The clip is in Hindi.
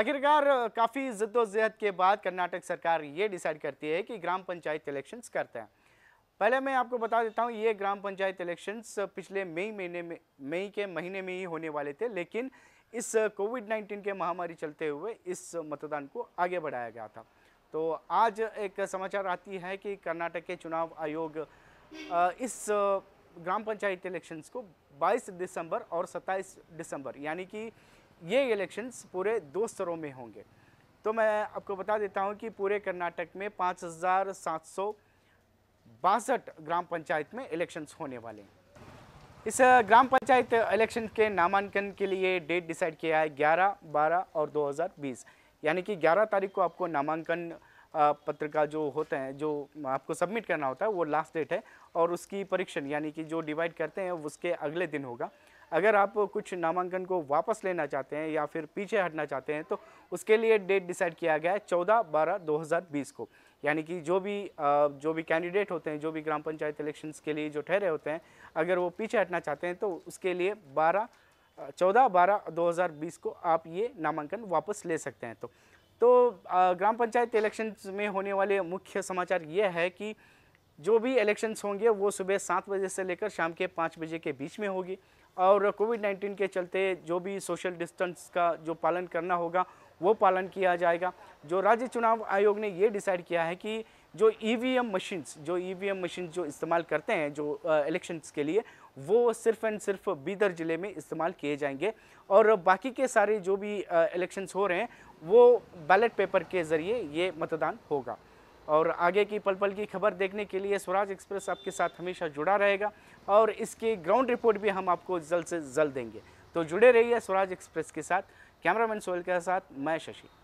आखिरकार काफ़ी जद्दोजहद के बाद कर्नाटक सरकार ये डिसाइड करती है कि ग्राम पंचायत इलेक्शंस करते हैं पहले मैं आपको बता देता हूँ ये ग्राम पंचायत इलेक्शंस पिछले मई महीने में मई के महीने में ही होने वाले थे लेकिन इस कोविड नाइन्टीन के महामारी चलते हुए इस मतदान को आगे बढ़ाया गया था तो आज एक समाचार आती है कि कर्नाटक के चुनाव आयोग इस ग्राम पंचायत इलेक्शंस को 22 दिसंबर और 27 दिसंबर यानी कि ये इलेक्शंस पूरे दो स्तरों में होंगे तो मैं आपको बता देता हूँ कि पूरे कर्नाटक में पाँच हज़ार सात सौ बासठ ग्राम पंचायत में इलेक्शंस होने वाले हैं इस ग्राम पंचायत इलेक्शन के नामांकन के लिए डेट डिसाइड किया है 11, 12 और 2020 यानी कि 11 तारीख को आपको नामांकन पत्र का जो होता है जो आपको सबमिट करना होता है वो लास्ट डेट है और उसकी परीक्षण यानी कि जो डिवाइड करते हैं उसके अगले दिन होगा अगर आप कुछ नामांकन को वापस लेना चाहते हैं या फिर पीछे हटना चाहते हैं तो उसके लिए डेट डिसाइड किया गया है चौदह बारह दो हज़ार बीस को यानी कि जो भी जो भी कैंडिडेट होते हैं जो भी ग्राम पंचायत इलेक्शंस के लिए जो ठहरे होते हैं अगर वो पीछे हटना चाहते हैं तो उसके लिए बारह चौदह बारह दो हज़ार बीस को आप ये नामांकन वापस ले सकते हैं तो तो ग्राम पंचायत इलेक्शन में होने वाले मुख्य समाचार ये है कि जो भी इलेक्शंस होंगे वो सुबह सात बजे से लेकर शाम के पाँच बजे के बीच में होगी और कोविड नाइन्टीन के चलते जो भी सोशल डिस्टेंस का जो पालन करना होगा वो पालन किया जाएगा जो राज्य चुनाव आयोग ने ये डिसाइड किया है कि जो ईवीएम e मशीन्स जो ईवीएम e मशीन जो इस्तेमाल करते हैं जो इलेक्शंस के लिए वो सिर्फ एंड सिर्फ बीदर ज़िले में इस्तेमाल किए जाएंगे और बाकी के सारे जो भी इलेक्शंस हो रहे हैं वो बैलेट पेपर के ज़रिए ये मतदान होगा और आगे की पल पल की खबर देखने के लिए स्वराज एक्सप्रेस आपके साथ हमेशा जुड़ा रहेगा और इसकी ग्राउंड रिपोर्ट भी हम आपको जल्द से जल्द देंगे तो जुड़े रहिए स्वराज एक्सप्रेस के साथ कैमरामैन सोहेल के साथ मैं शशि